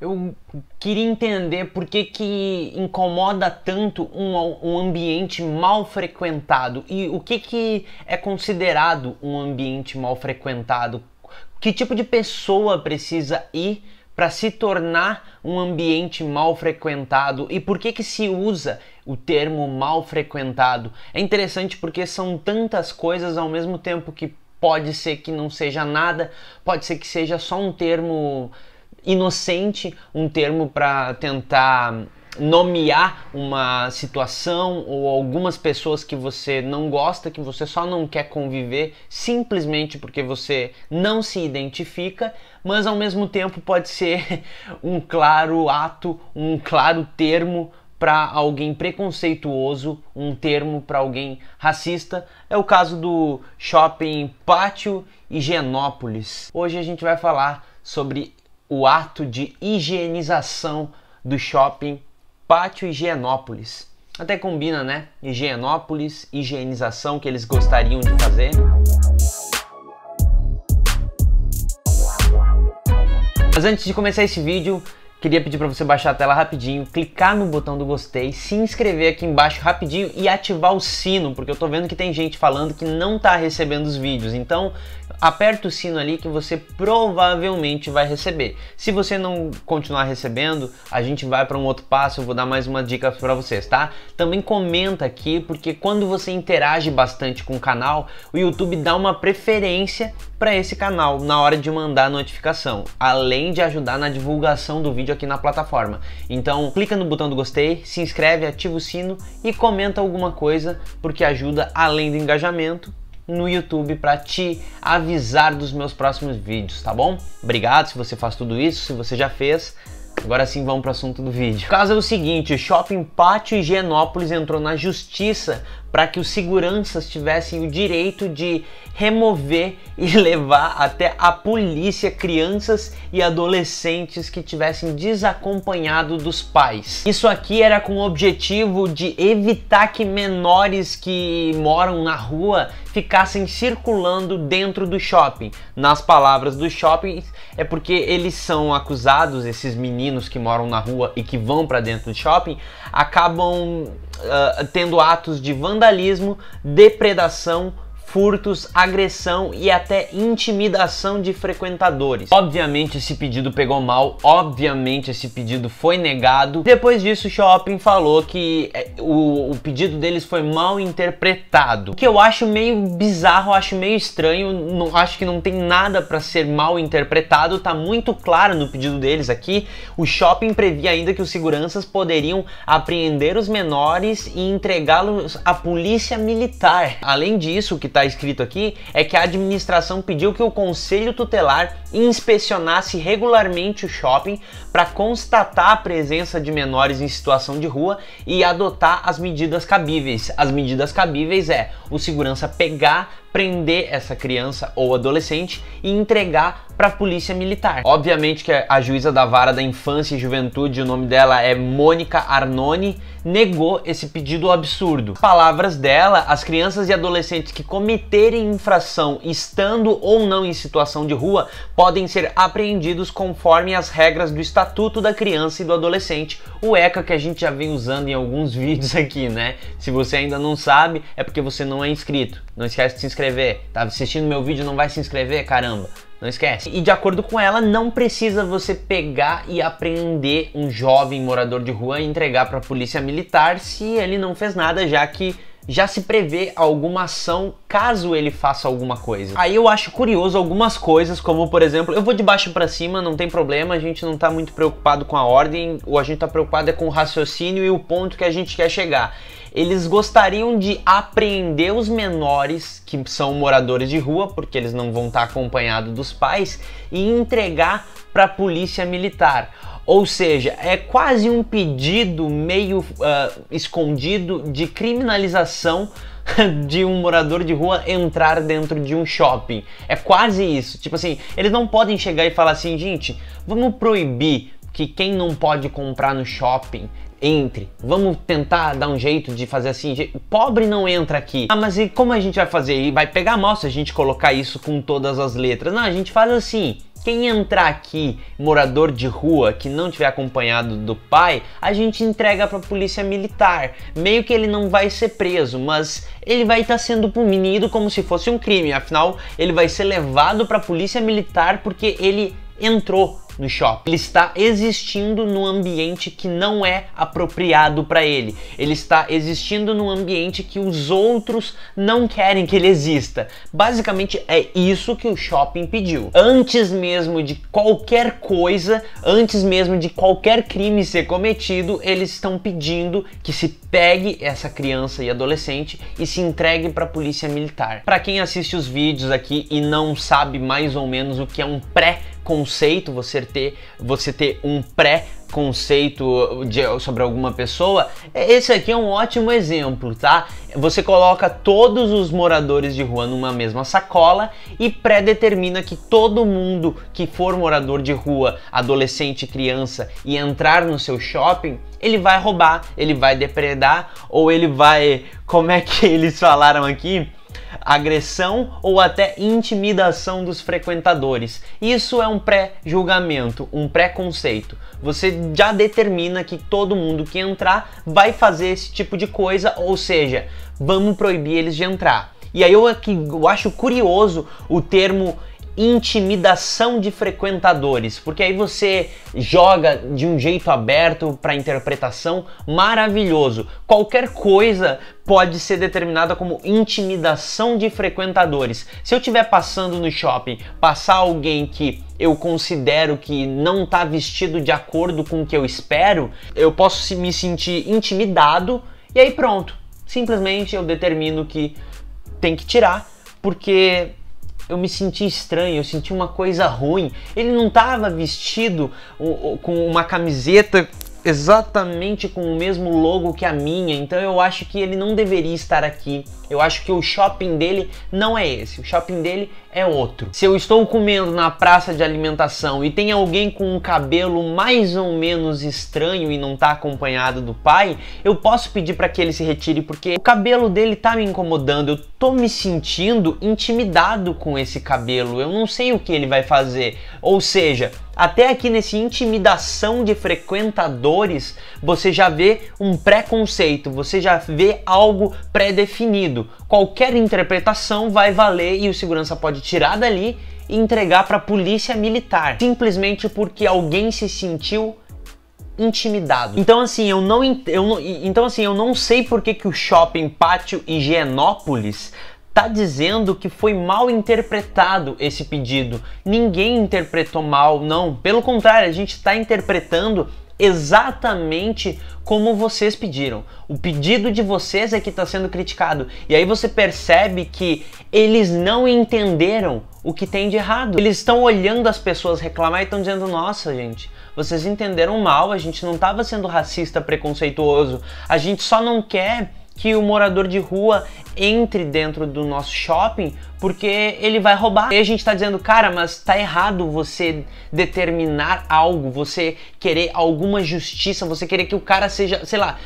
Eu queria entender por que, que incomoda tanto um, um ambiente mal frequentado e o que, que é considerado um ambiente mal frequentado. Que tipo de pessoa precisa ir para se tornar um ambiente mal frequentado e por que que se usa o termo mal frequentado? É interessante porque são tantas coisas ao mesmo tempo que pode ser que não seja nada, pode ser que seja só um termo inocente um termo para tentar nomear uma situação ou algumas pessoas que você não gosta, que você só não quer conviver simplesmente porque você não se identifica, mas ao mesmo tempo pode ser um claro ato, um claro termo para alguém preconceituoso, um termo para alguém racista. É o caso do shopping Pátio Higienópolis. Hoje a gente vai falar sobre o ato de higienização do shopping Pátio Higienópolis. Até combina, né? Higienópolis, higienização que eles gostariam de fazer. Mas antes de começar esse vídeo, queria pedir para você baixar a tela rapidinho, clicar no botão do gostei, se inscrever aqui embaixo rapidinho e ativar o sino, porque eu tô vendo que tem gente falando que não tá recebendo os vídeos. Então, aperta o sino ali que você provavelmente vai receber. Se você não continuar recebendo, a gente vai para um outro passo, eu vou dar mais uma dica para vocês, tá? Também comenta aqui, porque quando você interage bastante com o canal, o YouTube dá uma preferência para esse canal na hora de mandar a notificação, além de ajudar na divulgação do vídeo aqui na plataforma. Então, clica no botão do gostei, se inscreve, ativa o sino e comenta alguma coisa, porque ajuda além do engajamento no YouTube para te avisar dos meus próximos vídeos, tá bom? Obrigado se você faz tudo isso, se você já fez. Agora sim vamos para o assunto do vídeo. O caso é o seguinte, o Shopping Pátio Higienópolis entrou na justiça para que os seguranças tivessem o direito de remover e levar até a polícia crianças e adolescentes que tivessem desacompanhado dos pais. Isso aqui era com o objetivo de evitar que menores que moram na rua ficassem circulando dentro do shopping. Nas palavras do shopping, é porque eles são acusados, esses meninos que moram na rua e que vão para dentro do shopping, acabam uh, tendo atos de vandalismo vandalismo, depredação, furtos, agressão e até intimidação de frequentadores. Obviamente esse pedido pegou mal, obviamente esse pedido foi negado. Depois disso o shopping falou que é, o, o pedido deles foi mal interpretado. O que eu acho meio bizarro, acho meio estranho, não, acho que não tem nada para ser mal interpretado, tá muito claro no pedido deles aqui. O shopping previa ainda que os seguranças poderiam apreender os menores e entregá-los à polícia militar. Além disso, o que tá está escrito aqui é que a administração pediu que o Conselho Tutelar inspecionasse regularmente o shopping para constatar a presença de menores em situação de rua e adotar as medidas cabíveis. As medidas cabíveis é o segurança pegar, prender essa criança ou adolescente e entregar para a polícia militar. Obviamente que a juíza da vara da infância e juventude, o nome dela é Mônica Arnone, negou esse pedido absurdo. palavras dela, as crianças e adolescentes que cometerem infração estando ou não em situação de rua podem ser apreendidos conforme as regras do Estatuto da Criança e do Adolescente, o ECA que a gente já vem usando em alguns vídeos aqui, né? Se você ainda não sabe, é porque você não é inscrito. Não esquece de se inscrever. Tá assistindo meu vídeo não vai se inscrever? Caramba. Não esquece. E de acordo com ela, não precisa você pegar e apreender um jovem morador de rua e entregar para a polícia militar se ele não fez nada, já que já se prevê alguma ação caso ele faça alguma coisa. Aí eu acho curioso algumas coisas, como por exemplo, eu vou de baixo para cima, não tem problema, a gente não tá muito preocupado com a ordem, ou a gente tá preocupado é com o raciocínio e o ponto que a gente quer chegar. Eles gostariam de apreender os menores que são moradores de rua, porque eles não vão estar tá acompanhados dos pais, e entregar para a polícia militar. Ou seja, é quase um pedido meio uh, escondido de criminalização de um morador de rua entrar dentro de um shopping. É quase isso. Tipo assim, eles não podem chegar e falar assim, gente, vamos proibir que quem não pode comprar no shopping entre. Vamos tentar dar um jeito de fazer assim. Pobre não entra aqui. Ah, mas e como a gente vai fazer? E vai pegar mal se a gente colocar isso com todas as letras. Não, a gente faz assim. Quem entrar aqui, morador de rua que não tiver acompanhado do pai, a gente entrega para a polícia militar. Meio que ele não vai ser preso, mas ele vai estar tá sendo punido como se fosse um crime. Afinal, ele vai ser levado para a polícia militar porque ele entrou no shopping. Ele está existindo num ambiente que não é apropriado para ele. Ele está existindo num ambiente que os outros não querem que ele exista. Basicamente é isso que o shopping pediu. Antes mesmo de qualquer coisa, antes mesmo de qualquer crime ser cometido, eles estão pedindo que se pegue essa criança e adolescente e se entregue para a polícia militar. Para quem assiste os vídeos aqui e não sabe mais ou menos o que é um pré conceito, você ter, você ter um pré conceito sobre alguma pessoa, é, esse aqui é um ótimo exemplo, tá? Você coloca todos os moradores de rua numa mesma sacola e predetermina que todo mundo que for morador de rua, adolescente, criança e entrar no seu shopping, ele vai roubar, ele vai depredar ou ele vai, como é que eles falaram aqui? agressão ou até intimidação dos frequentadores. Isso é um pré-julgamento, um pré-conceito. Você já determina que todo mundo que entrar vai fazer esse tipo de coisa, ou seja, vamos proibir eles de entrar. E aí eu, eu acho curioso o termo intimidação de frequentadores, porque aí você joga de um jeito aberto para interpretação maravilhoso. Qualquer coisa pode ser determinada como intimidação de frequentadores. Se eu estiver passando no shopping, passar alguém que eu considero que não está vestido de acordo com o que eu espero, eu posso me sentir intimidado e aí pronto. Simplesmente eu determino que tem que tirar, porque eu me senti estranho, eu senti uma coisa ruim. Ele não estava vestido com uma camiseta exatamente com o mesmo logo que a minha, então eu acho que ele não deveria estar aqui. Eu acho que o shopping dele não é esse, o shopping dele é outro. Se eu estou comendo na praça de alimentação e tem alguém com um cabelo mais ou menos estranho e não está acompanhado do pai, eu posso pedir para que ele se retire porque o cabelo dele está me incomodando, eu tô me sentindo intimidado com esse cabelo, eu não sei o que ele vai fazer. Ou seja, até aqui nesse intimidação de frequentadores, você já vê um preconceito, você já vê algo pré-definido. Qualquer interpretação vai valer e o segurança pode tirar dali e entregar para a polícia militar, simplesmente porque alguém se sentiu intimidado. Então assim, eu não, eu não então assim, eu não sei por que, que o shopping Pátio Higienópolis tá dizendo que foi mal interpretado esse pedido. Ninguém interpretou mal, não. Pelo contrário, a gente está interpretando exatamente como vocês pediram. O pedido de vocês é que está sendo criticado. E aí você percebe que eles não entenderam o que tem de errado. Eles estão olhando as pessoas reclamar e estão dizendo: nossa, gente, vocês entenderam mal, a gente não estava sendo racista, preconceituoso, a gente só não quer que o morador de rua entre dentro do nosso shopping porque ele vai roubar. E a gente tá dizendo, cara, mas tá errado você determinar algo, você querer alguma justiça, você querer que o cara seja, sei lá,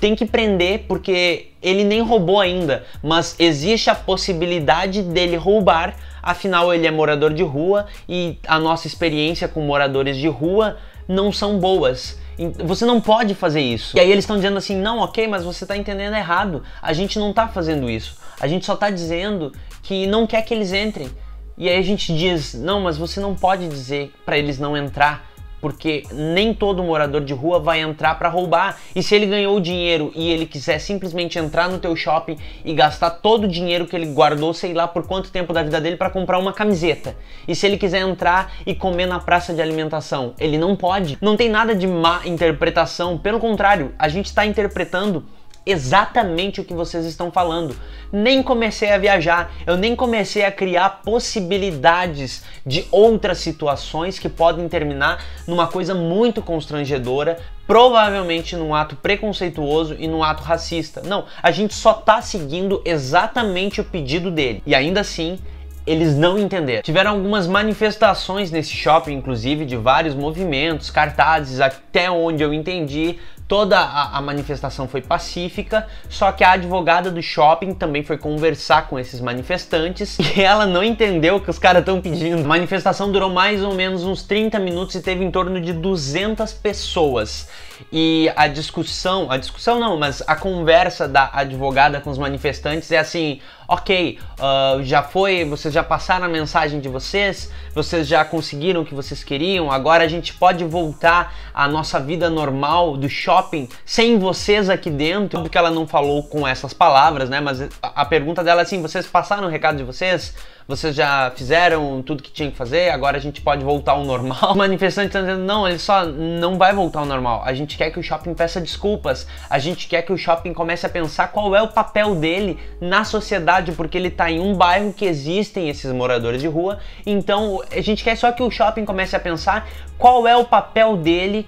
tem que prender porque ele nem roubou ainda, mas existe a possibilidade dele roubar, afinal ele é morador de rua e a nossa experiência com moradores de rua não são boas. Você não pode fazer isso. E aí eles estão dizendo assim: não, ok, mas você está entendendo errado. A gente não está fazendo isso. A gente só está dizendo que não quer que eles entrem. E aí a gente diz: não, mas você não pode dizer para eles não entrar porque nem todo morador de rua vai entrar para roubar. E se ele ganhou o dinheiro e ele quiser simplesmente entrar no teu shopping e gastar todo o dinheiro que ele guardou, sei lá por quanto tempo da vida dele para comprar uma camiseta. E se ele quiser entrar e comer na praça de alimentação, ele não pode. Não tem nada de má interpretação, pelo contrário, a gente está interpretando exatamente o que vocês estão falando. Nem comecei a viajar, eu nem comecei a criar possibilidades de outras situações que podem terminar numa coisa muito constrangedora, provavelmente num ato preconceituoso e num ato racista. Não, a gente só tá seguindo exatamente o pedido dele. E ainda assim, eles não entenderam. Tiveram algumas manifestações nesse shopping, inclusive, de vários movimentos, cartazes, até onde eu entendi, Toda a, a, manifestação foi pacífica, só que a advogada do shopping também foi conversar com esses manifestantes e ela não entendeu o que os caras estão pedindo. A manifestação durou mais ou menos uns 30 minutos e teve em torno de 200 pessoas e a discussão, a discussão não, mas a conversa da advogada com os manifestantes é assim: ok, uh, já foi, vocês já passaram a mensagem de vocês, vocês já conseguiram o que vocês queriam, agora a gente pode voltar à nossa vida normal do shopping sem vocês aqui dentro, porque ela não falou com essas palavras, né? Mas a pergunta dela é assim: vocês passaram o recado de vocês? vocês já fizeram tudo que tinha que fazer, agora a gente pode voltar ao normal. O manifestante tá dizendo, não, ele só não vai voltar ao normal. A gente quer que o shopping peça desculpas, a gente quer que o shopping comece a pensar qual é o papel dele na sociedade, porque ele está em um bairro que existem esses moradores de rua, então a gente quer só que o shopping comece a pensar qual é o papel dele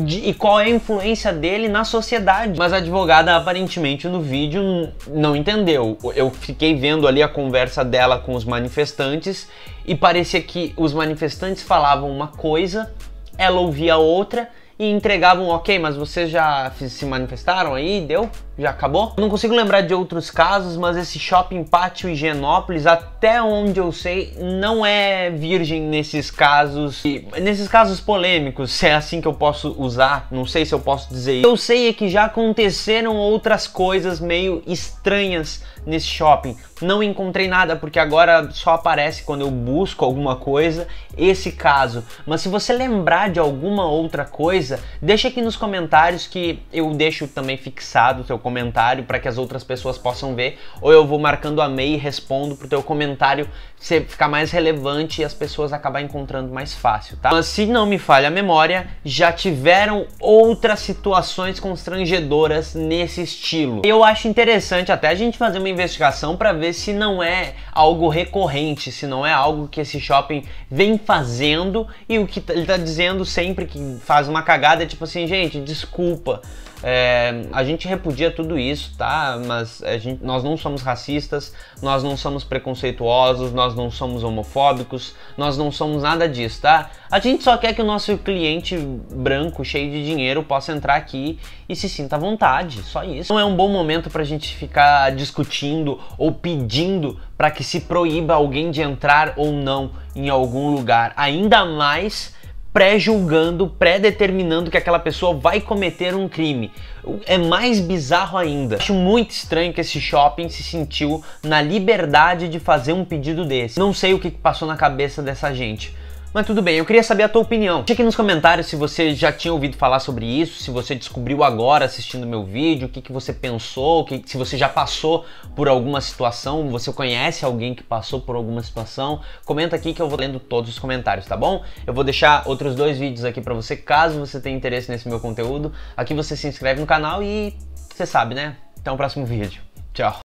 de, e qual é a influência dele na sociedade. Mas a advogada aparentemente no vídeo não entendeu. Eu fiquei vendo ali a conversa dela com os manifestantes e parecia que os manifestantes falavam uma coisa, ela ouvia outra e entregavam, ok, mas vocês já se manifestaram aí, deu? Já acabou? Não consigo lembrar de outros casos, mas esse shopping pátio Higienópolis, até onde eu sei, não é virgem nesses casos, nesses casos polêmicos, se é assim que eu posso usar, não sei se eu posso dizer isso. Eu sei é que já aconteceram outras coisas meio estranhas nesse shopping. Não encontrei nada porque agora só aparece quando eu busco alguma coisa esse caso. Mas se você lembrar de alguma outra coisa, deixa aqui nos comentários que eu deixo também fixado o teu comentário para que as outras pessoas possam ver, ou eu vou marcando a meia e respondo pro teu comentário ficar mais relevante e as pessoas acabar encontrando mais fácil, tá? Mas se não me falha a memória, já tiveram outras situações constrangedoras nesse estilo. Eu acho interessante até a gente fazer uma investigação para ver se não é algo recorrente, se não é algo que esse shopping vem fazendo e o que ele tá dizendo sempre que faz uma cagada é tipo assim, gente, desculpa, é, a gente repudia tudo isso, tá? Mas gente, nós não somos racistas, nós não somos preconceituosos, nós não somos homofóbicos, nós não somos nada disso, tá? A gente só quer que o nosso cliente branco, cheio de dinheiro, possa entrar aqui e se sinta à vontade, só isso. Não é um bom momento pra gente ficar discutindo ou pedindo para que se proíba alguém de entrar ou não em algum lugar, ainda mais pré-julgando, pré-determinando que aquela pessoa vai cometer um crime. É mais bizarro ainda. Acho muito estranho que esse shopping se sentiu na liberdade de fazer um pedido desse. Não sei o que passou na cabeça dessa gente. Mas tudo bem, eu queria saber a tua opinião. Deixa aqui nos comentários se você já tinha ouvido falar sobre isso, se você descobriu agora assistindo meu vídeo, o que, que você pensou, que, se você já passou por alguma situação, você conhece alguém que passou por alguma situação, comenta aqui que eu vou lendo todos os comentários, tá bom? Eu vou deixar outros dois vídeos aqui para você, caso você tenha interesse nesse meu conteúdo. Aqui você se inscreve no canal e você sabe, né? Até o próximo vídeo. Tchau!